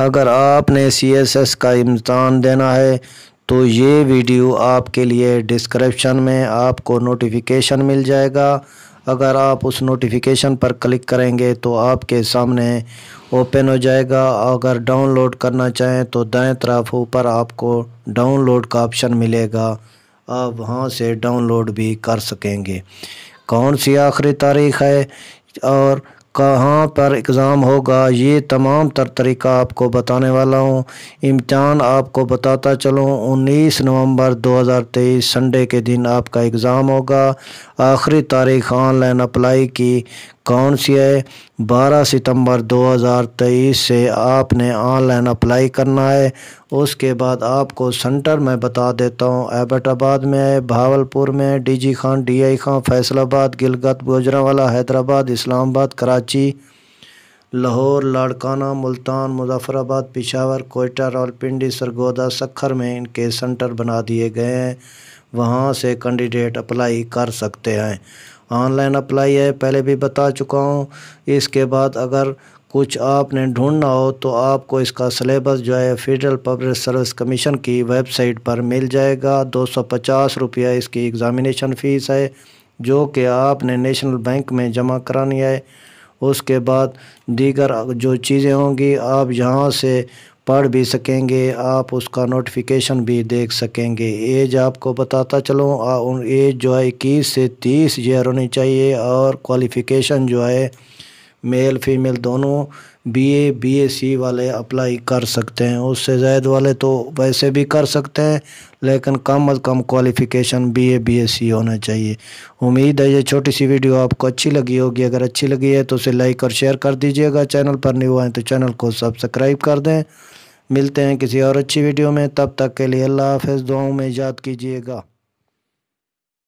अगर आपने C S S का इम्तहान देना है तो ये वीडियो आपके लिए डिस्क्रिप्शन में आपको नोटिफिकेशन मिल जाएगा अगर आप उस नोटिफिकेशन पर क्लिक करेंगे तो आपके सामने ओपन हो जाएगा अगर डाउनलोड करना चाहें तो दाएं तरफ ऊपर आपको डाउनलोड का ऑप्शन मिलेगा आप वहां से डाउनलोड भी कर सकेंगे कौन सी आखिरी तारीख है और कहाँ पर एग्ज़ाम होगा ये तमाम तर तरीका आपको बताने वाला हूँ इम्तहान आपको बताता चलूँ 19 नवंबर 2023 संडे के दिन आपका एग्ज़ाम होगा आखिरी तारीख ऑनलाइन अप्लाई की कौन सी है 12 सितंबर 2023 से आपने ऑनलाइन अप्लाई करना है उसके बाद आपको सेंटर में बता देता हूँ एबटाबाद में है भावलपुर में डीजी खान डीआई खान फैसलाबाद गिलगत गुजरावाला हैदराबाद इस्लामाबाद कराची लाहौर लाड़काना मुल्तान मुजफ्फराबाद पिशावर कोयटा रावलपिंडी सरगोदा सखर में इनके सेंटर बना दिए गए हैं वहाँ से कैंडिडेट अप्लाई कर सकते हैं ऑनलाइन अप्लाई है पहले भी बता चुका हूँ इसके बाद अगर कुछ आपने ढूंढना हो तो आपको इसका सलेबस जो है फेडरल पब्लिक सर्विस कमीशन की वेबसाइट पर मिल जाएगा दो सौ पचास रुपया इसकी एग्ज़ामिनेशन फ़ीस है जो कि आपने नेशनल बैंक में जमा करानी है उसके बाद दीगर जो चीज़ें होंगी आप यहाँ से पढ़ भी सकेंगे आप उसका नोटिफिकेशन भी देख सकेंगे एज आपको बताता चलूँ एज जो है इक्कीस से तीस ईयर होनी चाहिए और क्वालिफ़िकेशन जो है मेल फीमेल दोनों बीए बीएससी वाले अप्लाई कर सकते हैं उससे जायद वाले तो वैसे भी कर सकते हैं लेकिन कम अज़ कम क्वालिफ़िकेशन बीए बीएससी होना चाहिए उम्मीद है ये छोटी सी वीडियो आपको अच्छी लगी होगी अगर अच्छी लगी है तो उसे लाइक और शेयर कर दीजिएगा चैनल पर नहीं हुआ है तो चैनल को सब्सक्राइब कर दें मिलते हैं किसी और अच्छी वीडियो में तब तक के लिए अल्लाह हाफ दुआओं में याद कीजिएगा